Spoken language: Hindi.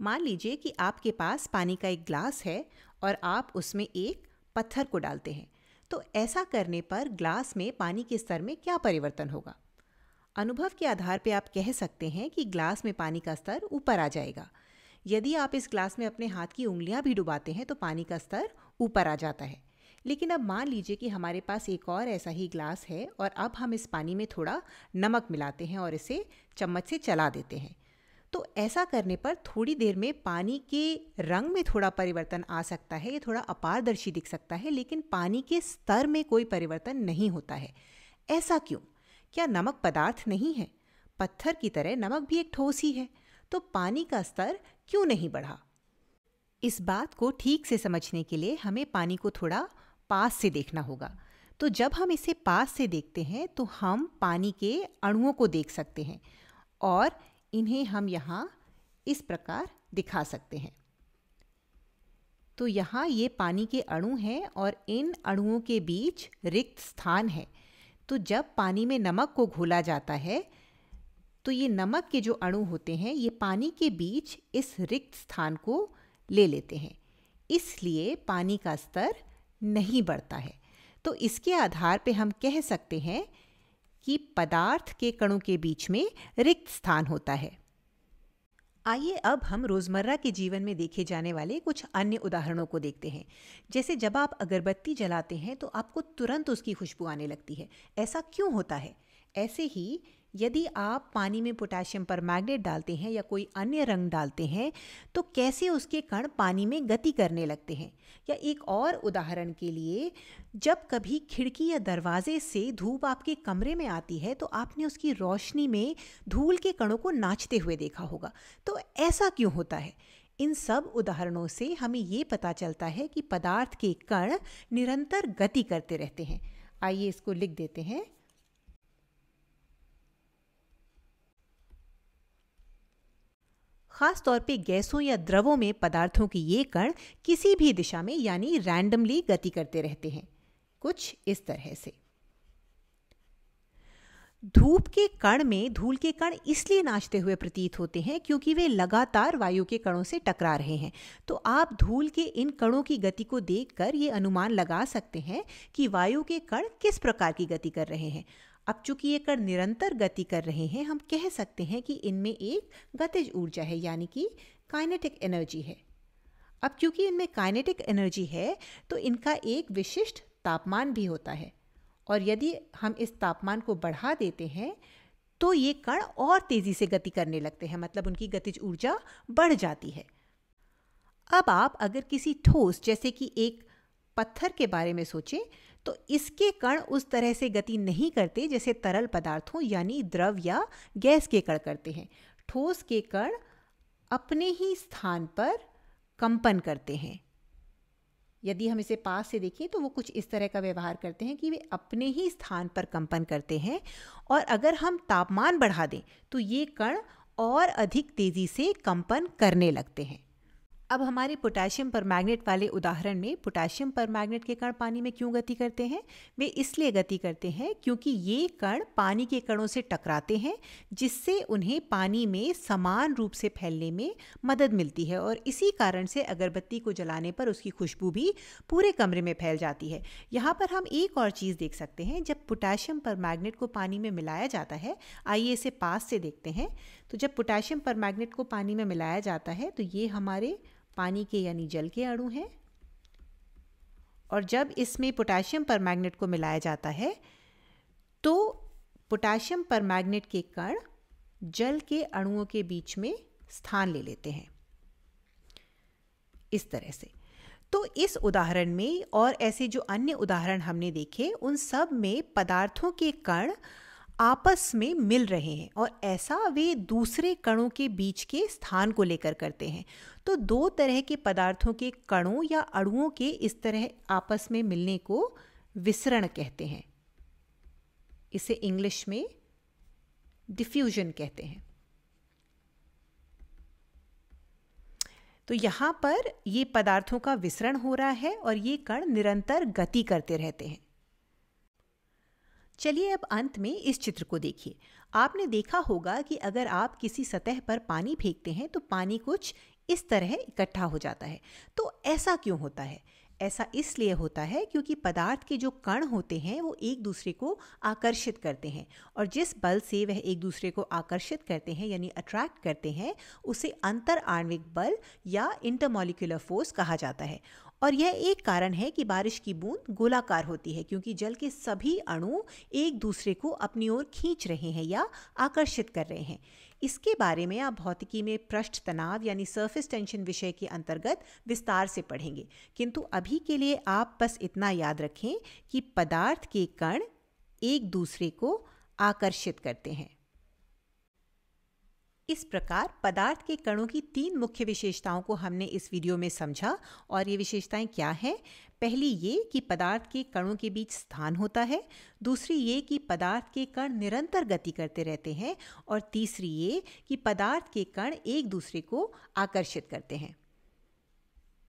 मान लीजिए कि आपके पास पानी का एक ग्लास है और आप उसमें एक पत्थर को डालते हैं तो ऐसा करने पर ग्लास में पानी के स्तर में क्या परिवर्तन होगा अनुभव के आधार पर आप कह सकते हैं कि ग्लास में पानी का स्तर ऊपर आ जाएगा यदि आप इस ग्लास में अपने हाथ की उंगलियां भी डुबाते हैं तो पानी का स्तर ऊपर आ जाता है लेकिन अब मान लीजिए कि हमारे पास एक और ऐसा ही ग्लास है और अब हम इस पानी में थोड़ा नमक मिलाते हैं और इसे चम्मच से चला देते हैं तो ऐसा करने पर थोड़ी देर में पानी के रंग में थोड़ा परिवर्तन आ सकता है ये थोड़ा अपारदर्शी दिख सकता है लेकिन पानी के स्तर में कोई परिवर्तन नहीं होता है ऐसा क्यों क्या नमक पदार्थ नहीं है पत्थर की तरह नमक भी एक ठोस ही है तो पानी का स्तर क्यों नहीं बढ़ा इस बात को ठीक से समझने के लिए हमें पानी को थोड़ा पास से देखना होगा तो जब हम इसे पास से देखते हैं तो हम पानी के अणुओं को देख सकते हैं और इन्हें हम यहाँ इस प्रकार दिखा सकते हैं तो यहाँ ये पानी के अणु हैं और इन अणुओं के बीच रिक्त स्थान है तो जब पानी में नमक को घोला जाता है तो ये नमक के जो अणु होते हैं ये पानी के बीच इस रिक्त स्थान को ले लेते हैं इसलिए पानी का स्तर नहीं बढ़ता है तो इसके आधार पे हम कह सकते हैं कि पदार्थ के कणों के बीच में रिक्त स्थान होता है आइए अब हम रोज़मर्रा के जीवन में देखे जाने वाले कुछ अन्य उदाहरणों को देखते हैं जैसे जब आप अगरबत्ती जलाते हैं तो आपको तुरंत उसकी खुशबू आने लगती है ऐसा क्यों होता है ऐसे ही यदि आप पानी में पोटाशियम पर मैग्नेट डालते हैं या कोई अन्य रंग डालते हैं तो कैसे उसके कण पानी में गति करने लगते हैं या एक और उदाहरण के लिए जब कभी खिड़की या दरवाजे से धूप आपके कमरे में आती है तो आपने उसकी रोशनी में धूल के कणों को नाचते हुए देखा होगा तो ऐसा क्यों होता है इन सब उदाहरणों से हमें ये पता चलता है कि पदार्थ के कण निरंतर गति करते रहते हैं आइए इसको लिख देते हैं खासतौर पे गैसों या द्रवों में पदार्थों के ये कण किसी भी दिशा में यानी रैंडमली गति करते रहते हैं कुछ इस तरह से धूप के कण में धूल के कण इसलिए नाचते हुए प्रतीत होते हैं क्योंकि वे लगातार वायु के कणों से टकरा रहे हैं तो आप धूल के इन कणों की गति को देखकर ये अनुमान लगा सकते हैं कि वायु के कण किस प्रकार की गति कर रहे हैं अब चूंकि ये कण निरंतर गति कर रहे हैं हम कह सकते हैं कि इनमें एक गतिज ऊर्जा है यानी कि काइनेटिक एनर्जी है अब क्योंकि इनमें काइनेटिक एनर्जी है तो इनका एक विशिष्ट तापमान भी होता है और यदि हम इस तापमान को बढ़ा देते हैं तो ये कण और तेज़ी से गति करने लगते हैं मतलब उनकी गतिज ऊर्जा बढ़ जाती है अब आप अगर किसी ठोस जैसे कि एक पत्थर के बारे में सोचें तो इसके कण उस तरह से गति नहीं करते जैसे तरल पदार्थों यानी द्रव या गैस के कण करते हैं ठोस के कण अपने ही स्थान पर कंपन करते हैं यदि हम इसे पास से देखें तो वो कुछ इस तरह का व्यवहार करते हैं कि वे अपने ही स्थान पर कंपन करते हैं और अगर हम तापमान बढ़ा दें तो ये कण और अधिक तेज़ी से कंपन करने लगते हैं अब हमारे पोटेशियम पर मैग्नेट वाले उदाहरण में पोटेशियम पर मैग्नेट के कण पानी में क्यों गति करते हैं वे इसलिए गति करते हैं क्योंकि ये कण पानी के कणों से टकराते हैं जिससे उन्हें पानी में समान रूप से फैलने में मदद मिलती है और इसी कारण से अगरबत्ती को जलाने पर उसकी खुशबू भी पूरे कमरे में फैल जाती है यहाँ पर हम एक और चीज़ देख सकते हैं जब पोटेशियम पर मैग्नेट को पानी में मिलाया जाता है आइए इसे पास से देखते हैं तो जब पोटेशियम पर मैग्नेट को पानी में मिलाया जाता है तो ये हमारे पानी के यानी जल के अणु हैं और जब इसमें पोटाशियम मैग्नेट को मिलाया जाता है तो पोटाशियम मैग्नेट के कण जल के अणुओं के बीच में स्थान ले लेते हैं इस तरह से तो इस उदाहरण में और ऐसे जो अन्य उदाहरण हमने देखे उन सब में पदार्थों के कण आपस में मिल रहे हैं और ऐसा वे दूसरे कणों के बीच के स्थान को लेकर करते हैं तो दो तरह के पदार्थों के कणों या अणुओं के इस तरह आपस में मिलने को विसरण कहते हैं इसे इंग्लिश में डिफ्यूजन कहते हैं तो यहां पर ये पदार्थों का विसरण हो रहा है और ये कण निरंतर गति करते रहते हैं चलिए अब अंत में इस चित्र को देखिए आपने देखा होगा कि अगर आप किसी सतह पर पानी फेंकते हैं तो पानी कुछ इस तरह इकट्ठा हो जाता है तो ऐसा क्यों होता है ऐसा इसलिए होता है क्योंकि पदार्थ के जो कण होते हैं वो एक दूसरे को आकर्षित करते हैं और जिस बल से वह एक दूसरे को आकर्षित करते हैं यानी अट्रैक्ट करते हैं उसे अंतर आणविक बल या इंटरमोलिकुलर फोर्स कहा जाता है और यह एक कारण है कि बारिश की बूंद गोलाकार होती है क्योंकि जल के सभी अणु एक दूसरे को अपनी ओर खींच रहे हैं या आकर्षित कर रहे हैं इसके बारे में आप भौतिकी में पृष्ठ तनाव यानी सरफेस टेंशन विषय के अंतर्गत विस्तार से पढ़ेंगे किंतु अभी के लिए आप बस इतना याद रखें कि पदार्थ के कण एक दूसरे को आकर्षित करते हैं इस प्रकार पदार्थ के कणों की तीन मुख्य विशेषताओं को हमने इस वीडियो में समझा और ये विशेषताएं क्या हैं पहली ये कि पदार्थ के कणों के बीच स्थान होता है दूसरी ये कि पदार्थ के कण निरंतर गति करते रहते हैं और तीसरी ये कि पदार्थ के कण एक दूसरे को आकर्षित करते हैं